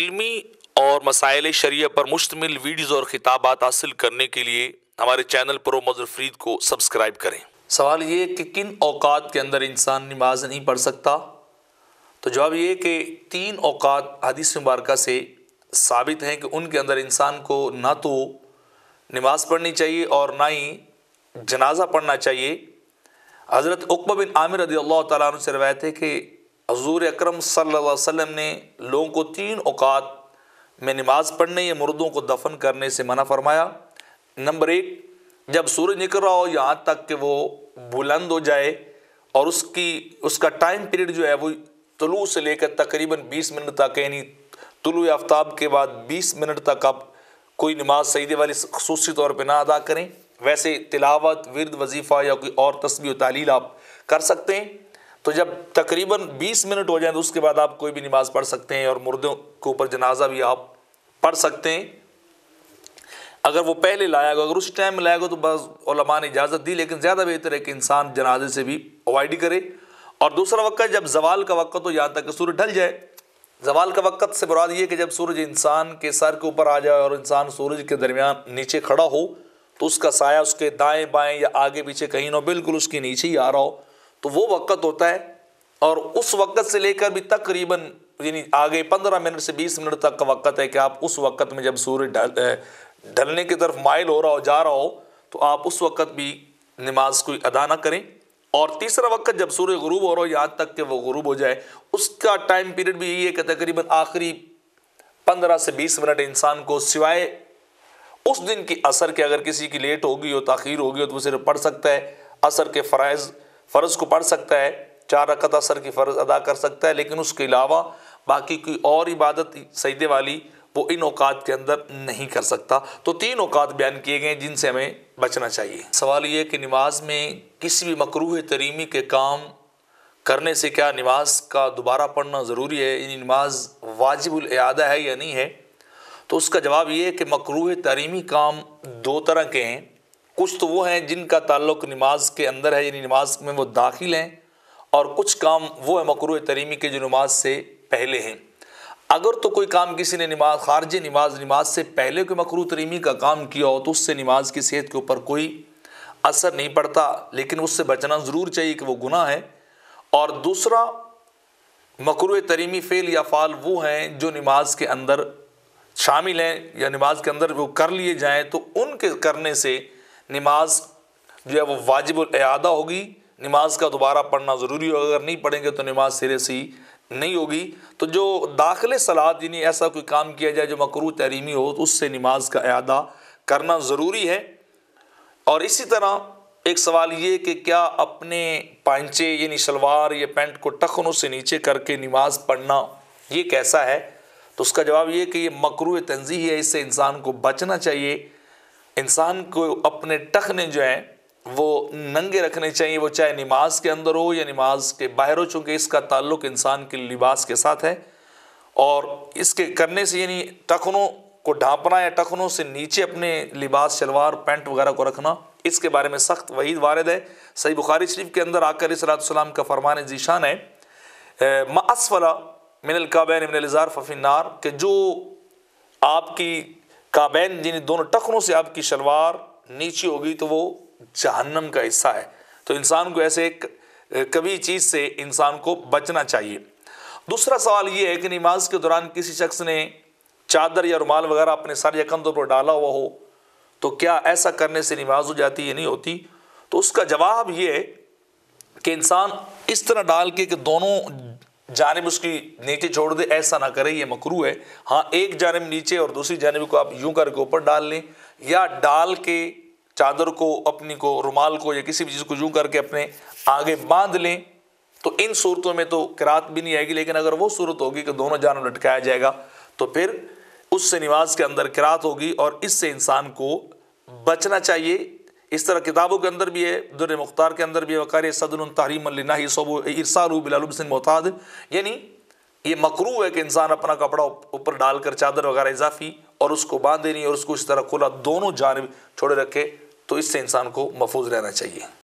इलमी और मसाइल शरिया पर मुश्तमिल वीडियोज़ और खिताबात हासिल करने के लिए हमारे चैनल प्रो मजर फरीद को सब्सक्राइब करें सवाल ये कि किन अवकात के अंदर इंसान नमाज नहीं पढ़ सकता तो जवाब ये कि तीन अवकात हदीस मुबारक से साबित हैं कि उनके अंदर इंसान को ना तो नमाज पढ़नी चाहिए और ना ही जनाजा पढ़ना चाहिए हज़रत उकबा बिन आमिर रदी अल्लाह तु से रवायत है कि हजूर अक्रम सम ने लोगों को तीन अवात में नमाज़ पढ़ने या मुर्दों को दफन करने से मना फरमाया नंबर एक जब सूरज निकल रहा हो यहाँ तक कि वो बुलंद हो जाए और उसकी उसका टाइम पीरियड जो है वो तलू से लेकर तकरीबन 20 मिनट तक यानी तुलु आफ्ताब के बाद 20 मिनट तक आप कोई नमाज सईदे वाली खसूसी तौर पर ना अदा करें वैसे तिलावत विरद वजीफ़ा या कोई और तस्वीर तालील आप कर सकते हैं तो जब तकरीबन 20 मिनट हो जाए तो उसके बाद आप कोई भी नमाज़ पढ़ सकते हैं और मुर्दों के ऊपर जनाजा भी आप पढ़ सकते हैं अगर वो पहले लाया गया अगर उस टाइम में लाया गया तो बस ओलमा ने इजाज़त दी लेकिन ज़्यादा बेहतर है कि इंसान जनाजे से भी अवॉइड करे और दूसरा वक्त जब जवाल का वक्त हो तो यहाँ तक कि सूर्य ढल जाए जवाल का वक्त से बुरा ये कि जब सूरज इंसान के सर के ऊपर आ जाए और इंसान सूरज के दरमियान नीचे खड़ा हो तो उसका साया उसके दाएं बाएं या आगे पीछे कहीं ना बिल्कुल उसके नीचे ही आ रहा हो तो वो वक़्त होता है और उस वक़्त से लेकर भी तकरीबन यानी आगे पंद्रह मिनट से बीस मिनट तक का वक़्त है कि आप उस वक़्त में जब सूर्य ढल ढलने की तरफ माइल हो रहा हो जा रहा हो तो आप उस वक़्त भी नमाज कोई अदा ना करें और तीसरा वक्त जब सूर्य गरूब हो रहा हो यहाँ तक कि वह गरूब हो जाए उसका टाइम पीरियड भी यही है कि तकरीबन आखिरी पंद्रह से बीस मिनट इंसान को सिवाए उस दिन की असर के अगर किसी की लेट होगी हो तखीर होगी हो तो वो सिर्फ पढ़ सकता है असर के फ़रज़ फ़र्ज़ को पढ़ सकता है चार रकत असर की फ़र्ज़ अदा कर सकता है लेकिन उसके अलावा बाकी कोई और इबादत सजदे वाली वो इन अवकात के अंदर नहीं कर सकता तो तीन अवकात बयान किए गए जिनसे हमें बचना चाहिए सवाल ये कि नमाज में किसी भी मकरूह तरीमी के काम करने से क्या नमाज का दोबारा पढ़ना ज़रूरी है यानी नमाज अदा है या नहीं है तो उसका जवाब ये है कि मकरूह तरीमी काम दो तरह के हैं कुछ तो वो हैं जिनका ताल्लुक नमाज के अंदर है यानी नमाज में वो दाखिल हैं और कुछ काम वो है मकरू तरीमी के जो नमाज से पहले हैं अगर तो कोई काम किसी ने नमाज खारज नमाज नमाज से पहले कोई मकरू तरीमी का काम किया हो तो उससे नमाज की सेहत के ऊपर कोई असर नहीं पड़ता लेकिन उससे बचना ज़रूर चाहिए कि वह गुनाह है और दूसरा मकरू तरीमी फ़ेल या फ़ाल वो हैं जो नमाज के अंदर शामिल हैं या नमाज के अंदर वो कर लिए जाएँ तो उनके करने से नमाज जो है वो वाजिब अदा होगी नमाज का दोबारा पढ़ना ज़रूरी होगा अगर नहीं पढ़ेंगे तो नमाज सिरे से ही नहीं होगी तो जो दाखिल सलाद यानी ऐसा कोई काम किया जाए जो मकरू तरीमी हो तो उससे नमाज का अदा करना ज़रूरी है और इसी तरह एक सवाल ये कि क्या अपने पांचे यानी शलवार या पेंट को टखनों से नीचे करके नमाज पढ़ना ये कैसा है तो उसका जवाब ये कि ये मकरू तंजी है इससे इंसान को बचना चाहिए इंसान को अपने टखने जो हैं वो नंगे रखने चाहिए वो चाहे नमाज के अंदर हो या नमाज के बाहर हो चूँकि इसका ताल्लुक इंसान के लिबास के साथ है और इसके करने से यानी टखनों को ढांपना या टखनों से नीचे अपने लिबास शलवार पैंट वगैरह को रखना इसके बारे में सख्त वही वारद है सही बुखारी शरीफ के अंदर आकर इसलाम का फरमान जीशान है मसफला मिनल काबैन मिनलज़ार फ़फिनार के जो आपकी काबैन यानी दोनों टखनों से आपकी शलवार नीचे होगी तो वो जहन्नम का हिस्सा है तो इंसान को ऐसे एक कभी चीज़ से इंसान को बचना चाहिए दूसरा सवाल ये है कि नमाज के दौरान किसी शख्स ने चादर या रुमाल वगैरह अपने सर या कंधों पर डाला हुआ हो तो क्या ऐसा करने से नमाज हो जाती है नहीं होती तो उसका जवाब ये है कि इंसान इस तरह डाल के कि दोनों जानब उसकी नीचे छोड़ दे ऐसा ना करें ये मकरू है हाँ एक जानब नीचे और दूसरी जानब को आप यूं करके ऊपर डाल लें या डाल के चादर को अपनी को रुमाल को या किसी भी चीज़ को यूं करके अपने आगे बांध लें तो इन सूरतों में तो किरात भी नहीं आएगी लेकिन अगर वो सूरत होगी कि दोनों जानब लटकाया जाएगा तो फिर उससे नमाज के अंदर किरात होगी और इससे इंसान को बचना चाहिए इस तरह किताबों के अंदर भी है दुर मुख्तार के अंदर भी है वक़ार सदन तहरीमना सब इरसारू बिलासिन मोहताद यानी ये मकरू है कि इंसान अपना कपड़ा ऊपर डालकर चादर वगैरह इजाफी और उसको बांध देनी और उसको इस तरह खुला दोनों जानब छोड़े रखे तो इससे इंसान को महफूज रहना चाहिए